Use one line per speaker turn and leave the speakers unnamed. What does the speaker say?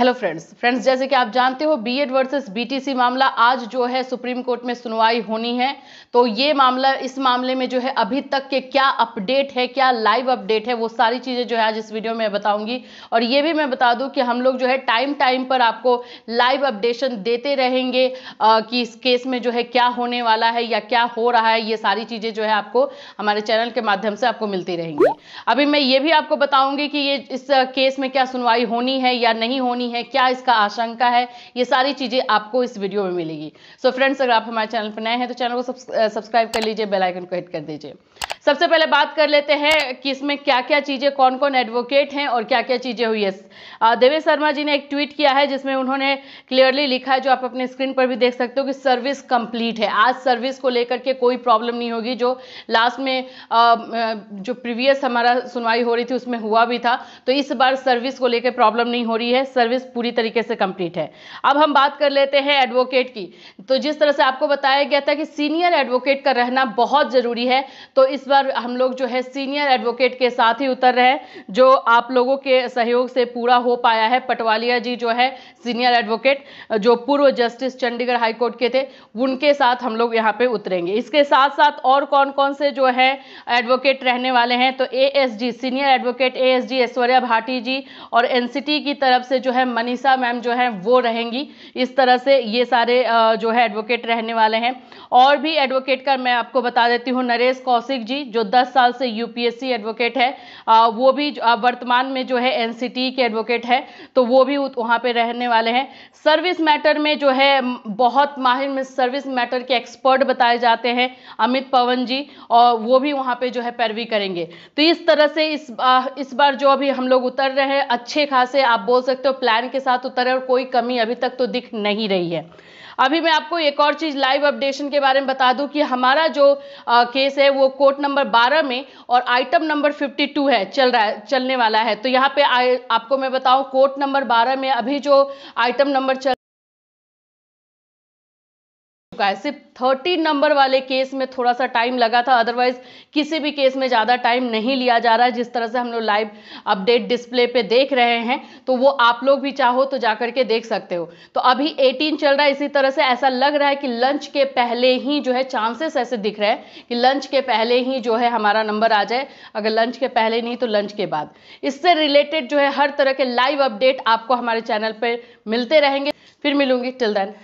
hello friends friends जैसे कि आप जानते हो बीएड वर्सेस बीटीसी मामला आज जो है सुप्रीम कोर्ट में सुनवाई होनी है तो ये मामला इस मामले में जो है अभी तक के क्या अपडेट है क्या लाइव अपडेट है वो सारी चीज़ें जो है आज इस वीडियो में बताऊंगी और ये भी मैं बता दूं कि हम लोग जो है टाइम टाइम पर आपको लाइव अपडेशन देते रहेंगे आ, कि इस केस में जो है क्या होने वाला है या क्या हो रहा है ये सारी चीज़ें जो है आपको हमारे चैनल के माध्यम से आपको मिलती रहेंगी अभी मैं ये भी आपको बताऊँगी कि ये इस केस में क्या सुनवाई होनी है या नहीं होनी नहीं है क्या इसका आशंका है ये सारी चीज़ें आपको इस वीडियो में मिलेगी सो so फ्रेंड्स अगर आप हमारे चैनल पर नए हैं तो चैनल को सब्सक्राइब कर लीजिए बेलाइकन को हिट कर दीजिए सबसे पहले बात कर लेते हैं कि इसमें क्या क्या चीज़ें कौन कौन एडवोकेट हैं और क्या क्या चीज़ें हुई है देवेश शर्मा जी ने एक ट्वीट किया है जिसमें उन्होंने क्लियरली लिखा है जो आप अपने स्क्रीन पर भी देख सकते हो कि सर्विस कंप्लीट है आज सर्विस को लेकर के कोई प्रॉब्लम नहीं होगी जो लास्ट में जो प्रीवियस हमारा सुनवाई हो रही थी उसमें हुआ भी था तो इस बार सर्विस को लेकर प्रॉब्लम नहीं हो रही है सर्विस पूरी तरीके से कंप्लीट है अब हम बात कर लेते हैं एडवोकेट की तो जिस तरह से आपको बताया गया था कि सीनियर एडवोकेट का रहना बहुत ज़रूरी है तो इस बार हम लोग जो है सीनियर एडवोकेट के साथ ही उतर रहे हैं जो आप लोगों के सहयोग से पूरा हो पाया है पटवालिया जी जो है सीनियर एडवोकेट जो पूर्व जस्टिस चंडीगढ़ हाईकोर्ट के थे उनके साथ हम लोग यहाँ पे उतरेंगे इसके साथ साथ और कौन कौन से जो है एडवोकेट रहने वाले हैं तो a senior advocate a Aishwarya Bhati ji और एन की तरफ से जो है मनीषा मैम जो है वो रहेंगी इस तरह से ये सारे जो है एडवोकेट रहने वाले हैं और भी एडवोकेट का मैं आपको बता देती हूँ नरेश कौशिक जी जी जो 10 साल से यूपीएससी एडवोकेट है आ, वो भी वर्तमान में जो है एनसीटी के एडवोकेट है तो वो भी वहाँ पे रहने वाले हैं सर्विस मैटर में जो है बहुत माहिर में सर्विस मैटर के एक्सपर्ट बताए जाते हैं अमित पवन जी और वो भी वहाँ पर जो है पैरवी करेंगे तो इस तरह से इस आ, इस बार जो अभी हम लोग उतर रहे हैं अच्छे खासे आप बोल सकते हो प्लान के साथ उतरे और कोई कमी अभी तक तो दिख नहीं रही है अभी मैं आपको एक और चीज़ लाइव अपडेशन के बारे में बता दूं कि हमारा जो आ, केस है वो कोर्ट नंबर नंबर 12 में और आइटम नंबर 52 है चल रहा है चलने वाला है तो यहाँ पे आ, आपको मैं बताऊँ कोर्ट नंबर 12 में अभी जो आइटम नंबर चल चुका है सिर्फ थर्टीन नंबर वाले केस में थोड़ा सा टाइम लगा था अदरवाइज किसी भी केस में ज़्यादा टाइम नहीं लिया जा रहा है जिस तरह से हम लोग लाइव अपडेट डिस्प्ले पे देख रहे हैं तो वो आप लोग भी चाहो तो जा करके देख सकते हो तो अभी एटीन चल रहा है इसी तरह से ऐसा लग रहा है कि लंच के पहले ही जो है चांसेस ऐसे दिख रहे हैं कि लंच के पहले ही जो है हमारा नंबर आ जाए अगर लंच के पहले नहीं तो लंच के बाद इससे रिलेटेड जो है हर तरह के लाइव अपडेट आपको हमारे चैनल पर मिलते रहेंगे फिर मिलूंगी टिल देन